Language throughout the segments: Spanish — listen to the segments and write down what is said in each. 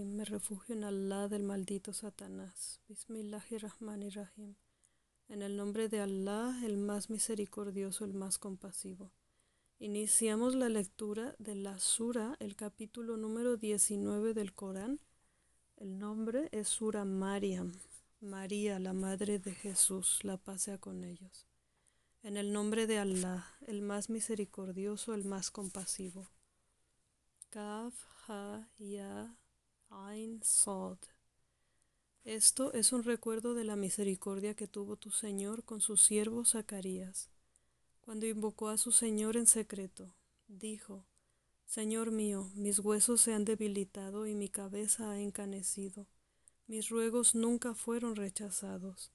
Me refugio en Allah del maldito Satanás. r-Rahim. En el nombre de Allah, el más misericordioso, el más compasivo. Iniciamos la lectura de la Sura, el capítulo número 19 del Corán. El nombre es Sura Mariam, María, la Madre de Jesús, la paz sea con ellos. En el nombre de Allah, el más misericordioso, el más compasivo. Kaf, Ha, Ya, Ain, Sod. Esto es un recuerdo de la misericordia que tuvo tu Señor con su siervo Zacarías, cuando invocó a su Señor en secreto. Dijo, Señor mío, mis huesos se han debilitado y mi cabeza ha encanecido. Mis ruegos nunca fueron rechazados.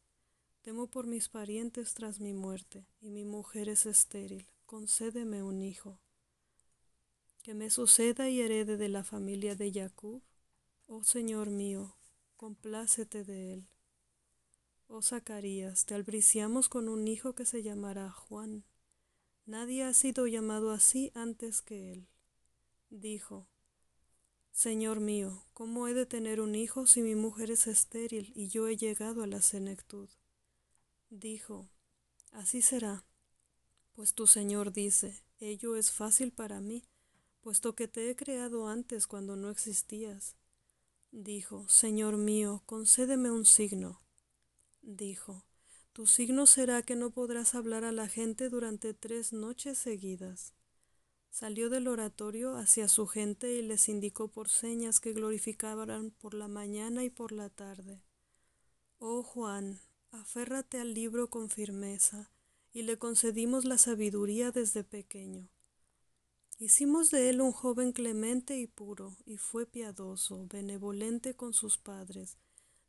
Temo por mis parientes tras mi muerte, y mi mujer es estéril. Concédeme un hijo que me suceda y herede de la familia de Jacob. Oh Señor mío, complácete de él. Oh Zacarías, te albriciamos con un hijo que se llamará Juan. Nadie ha sido llamado así antes que él. Dijo, Señor mío, ¿cómo he de tener un hijo si mi mujer es estéril y yo he llegado a la senectud? Dijo, Así será, pues tu Señor dice, ello es fácil para mí puesto que te he creado antes cuando no existías. Dijo, Señor mío, concédeme un signo. Dijo, tu signo será que no podrás hablar a la gente durante tres noches seguidas. Salió del oratorio hacia su gente y les indicó por señas que glorificaban por la mañana y por la tarde. Oh Juan, aférrate al libro con firmeza, y le concedimos la sabiduría desde pequeño. Hicimos de él un joven clemente y puro, y fue piadoso, benevolente con sus padres.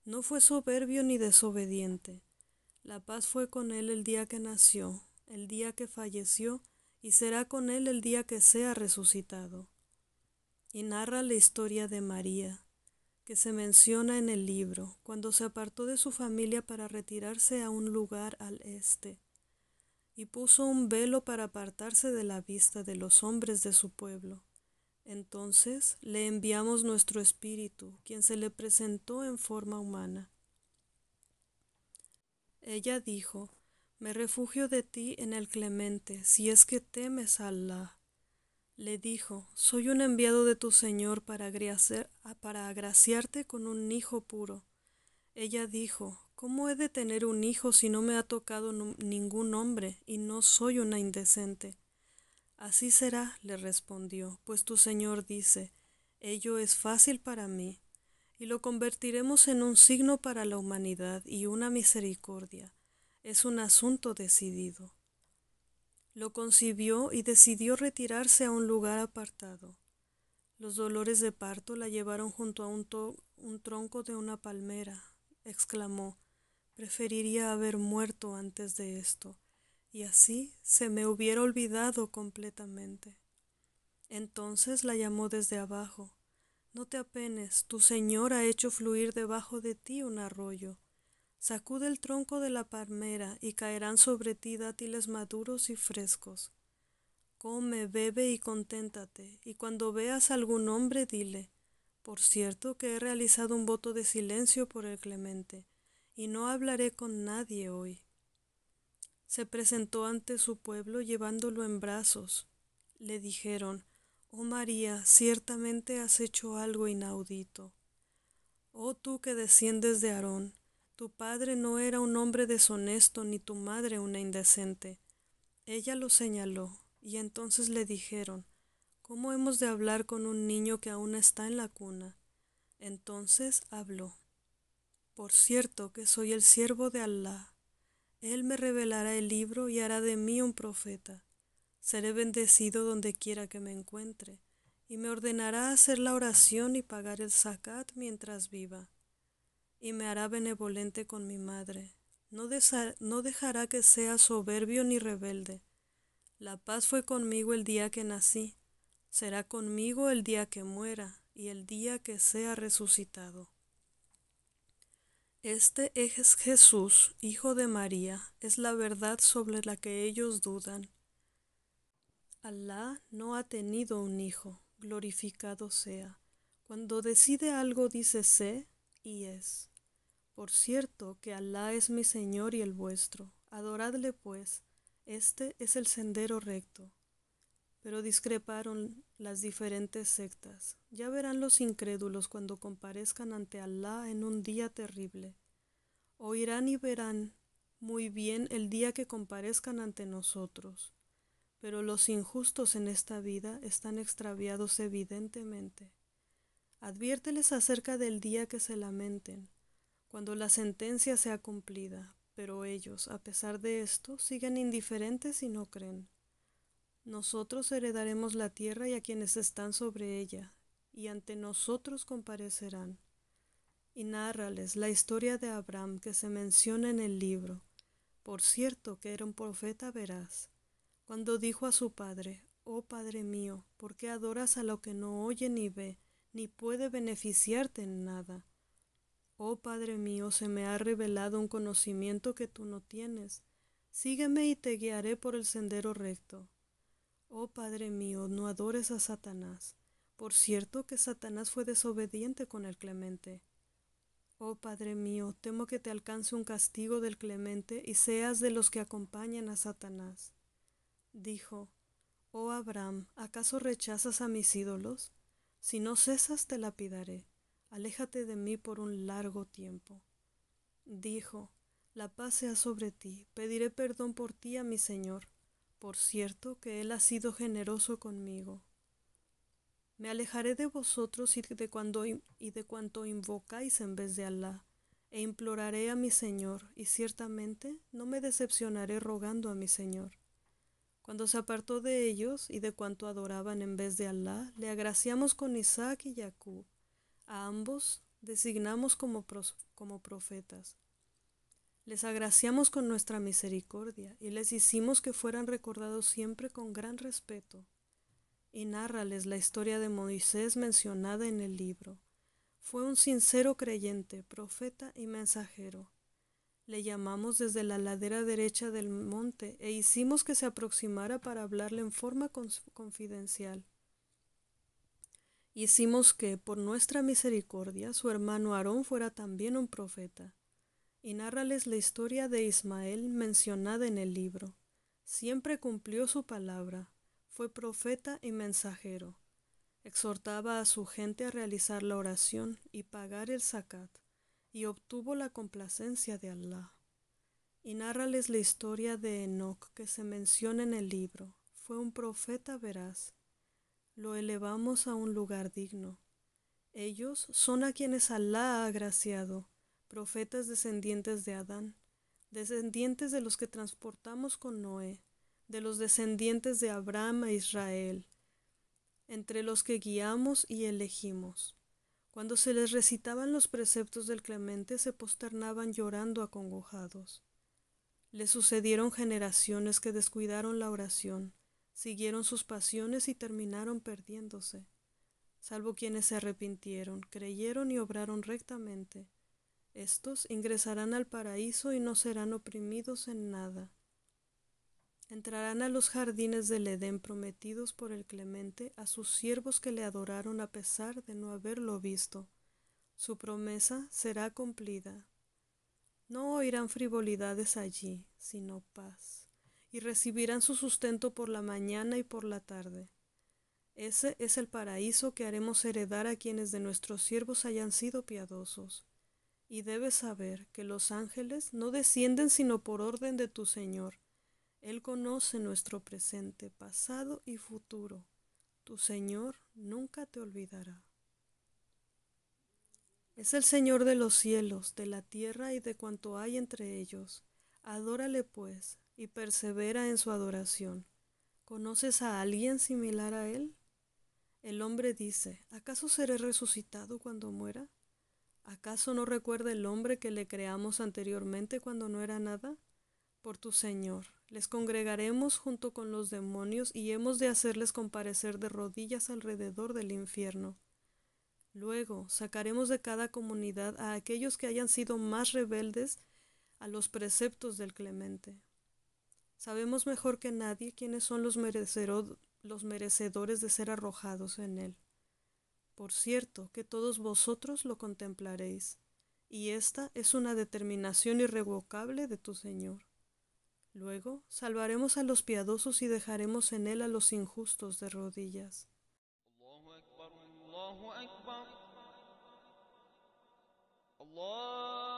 No fue soberbio ni desobediente. La paz fue con él el día que nació, el día que falleció, y será con él el día que sea resucitado. Y narra la historia de María, que se menciona en el libro, cuando se apartó de su familia para retirarse a un lugar al este y puso un velo para apartarse de la vista de los hombres de su pueblo. Entonces le enviamos nuestro espíritu, quien se le presentó en forma humana. Ella dijo, Me refugio de ti en el clemente, si es que temes a Allah. Le dijo, Soy un enviado de tu Señor para, para agraciarte con un hijo puro. Ella dijo, ¿Cómo he de tener un hijo si no me ha tocado ningún hombre y no soy una indecente? Así será, le respondió, pues tu Señor dice, ello es fácil para mí, y lo convertiremos en un signo para la humanidad y una misericordia. Es un asunto decidido. Lo concibió y decidió retirarse a un lugar apartado. Los dolores de parto la llevaron junto a un, tronco de una palmera. exclamó, Preferiría haber muerto antes de esto, y así se me hubiera olvidado completamente. Entonces la llamó desde abajo. No te apenes, tu señor ha hecho fluir debajo de ti un arroyo. Sacude el tronco de la palmera y caerán sobre ti dátiles maduros y frescos. Come, bebe y conténtate, y cuando veas algún hombre dile, por cierto que he realizado un voto de silencio por el clemente, y no hablaré con nadie hoy. Se presentó ante su pueblo llevándolo en brazos. Le dijeron, Oh María, ciertamente has hecho algo inaudito. Oh tú que desciendes de Aarón, tu padre no era un hombre deshonesto ni tu madre una indecente. Ella lo señaló, y entonces le dijeron, ¿Cómo hemos de hablar con un niño que aún está en la cuna? Entonces habló. Por cierto que soy el siervo de Allah. Él me revelará el libro y hará de mí un profeta. Seré bendecido donde quiera que me encuentre, y me ordenará hacer la oración y pagar el zakat mientras viva. Y me hará benevolente con mi madre. No, no dejará que sea soberbio ni rebelde. La paz fue conmigo el día que nací, será conmigo el día que muera y el día que sea resucitado. Este es Jesús, Hijo de María, es la verdad sobre la que ellos dudan. Alá no ha tenido un hijo, glorificado sea. Cuando decide algo dice sé y es. Por cierto que Alá es mi Señor y el vuestro. Adoradle pues, este es el sendero recto pero discreparon las diferentes sectas. Ya verán los incrédulos cuando comparezcan ante Alá en un día terrible. Oirán y verán muy bien el día que comparezcan ante nosotros. Pero los injustos en esta vida están extraviados evidentemente. Adviérteles acerca del día que se lamenten, cuando la sentencia sea cumplida, pero ellos, a pesar de esto, siguen indiferentes y no creen. Nosotros heredaremos la tierra y a quienes están sobre ella, y ante nosotros comparecerán. Y narrales la historia de Abraham que se menciona en el libro. Por cierto que era un profeta verás, cuando dijo a su padre, Oh Padre mío, ¿por qué adoras a lo que no oye ni ve, ni puede beneficiarte en nada? Oh Padre mío, se me ha revelado un conocimiento que tú no tienes. Sígueme y te guiaré por el sendero recto. Oh Padre mío, no adores a Satanás. Por cierto que Satanás fue desobediente con el clemente. Oh Padre mío, temo que te alcance un castigo del clemente y seas de los que acompañan a Satanás. Dijo, Oh Abraham, ¿acaso rechazas a mis ídolos? Si no cesas te lapidaré. Aléjate de mí por un largo tiempo. Dijo, La paz sea sobre ti, pediré perdón por ti a mi Señor por cierto que Él ha sido generoso conmigo. Me alejaré de vosotros y de, cuando, y de cuanto invocáis en vez de Alá, e imploraré a mi Señor, y ciertamente no me decepcionaré rogando a mi Señor. Cuando se apartó de ellos y de cuanto adoraban en vez de Alá, le agraciamos con Isaac y Yacú. A ambos designamos como profetas. Les agraciamos con nuestra misericordia y les hicimos que fueran recordados siempre con gran respeto. Y narrales la historia de Moisés mencionada en el libro. Fue un sincero creyente, profeta y mensajero. Le llamamos desde la ladera derecha del monte e hicimos que se aproximara para hablarle en forma confidencial. Hicimos que, por nuestra misericordia, su hermano Aarón fuera también un profeta y nárrales la historia de Ismael mencionada en el libro. Siempre cumplió su palabra, fue profeta y mensajero. Exhortaba a su gente a realizar la oración y pagar el zakat, y obtuvo la complacencia de Allah. Y nárrales la historia de Enoch que se menciona en el libro. Fue un profeta veraz. Lo elevamos a un lugar digno. Ellos son a quienes Allah ha agraciado profetas descendientes de Adán, descendientes de los que transportamos con Noé, de los descendientes de Abraham e Israel, entre los que guiamos y elegimos. Cuando se les recitaban los preceptos del clemente se posternaban llorando acongojados. Les sucedieron generaciones que descuidaron la oración, siguieron sus pasiones y terminaron perdiéndose, salvo quienes se arrepintieron, creyeron y obraron rectamente estos ingresarán al paraíso y no serán oprimidos en nada. Entrarán a los jardines del Edén prometidos por el clemente a sus siervos que le adoraron a pesar de no haberlo visto. Su promesa será cumplida. No oirán frivolidades allí, sino paz, y recibirán su sustento por la mañana y por la tarde. Ese es el paraíso que haremos heredar a quienes de nuestros siervos hayan sido piadosos. Y debes saber que los ángeles no descienden sino por orden de tu Señor. Él conoce nuestro presente, pasado y futuro. Tu Señor nunca te olvidará. Es el Señor de los cielos, de la tierra y de cuanto hay entre ellos. Adórale pues y persevera en su adoración. ¿Conoces a alguien similar a Él? El hombre dice, ¿acaso seré resucitado cuando muera? ¿Acaso no recuerda el hombre que le creamos anteriormente cuando no era nada? Por tu Señor, les congregaremos junto con los demonios y hemos de hacerles comparecer de rodillas alrededor del infierno. Luego sacaremos de cada comunidad a aquellos que hayan sido más rebeldes a los preceptos del clemente. Sabemos mejor que nadie quiénes son los, merecedores de ser arrojados en él. Por cierto, que todos vosotros lo contemplaréis, y esta es una determinación irrevocable de tu Señor. Luego salvaremos a los piadosos y dejaremos en él a los injustos de rodillas. Allah...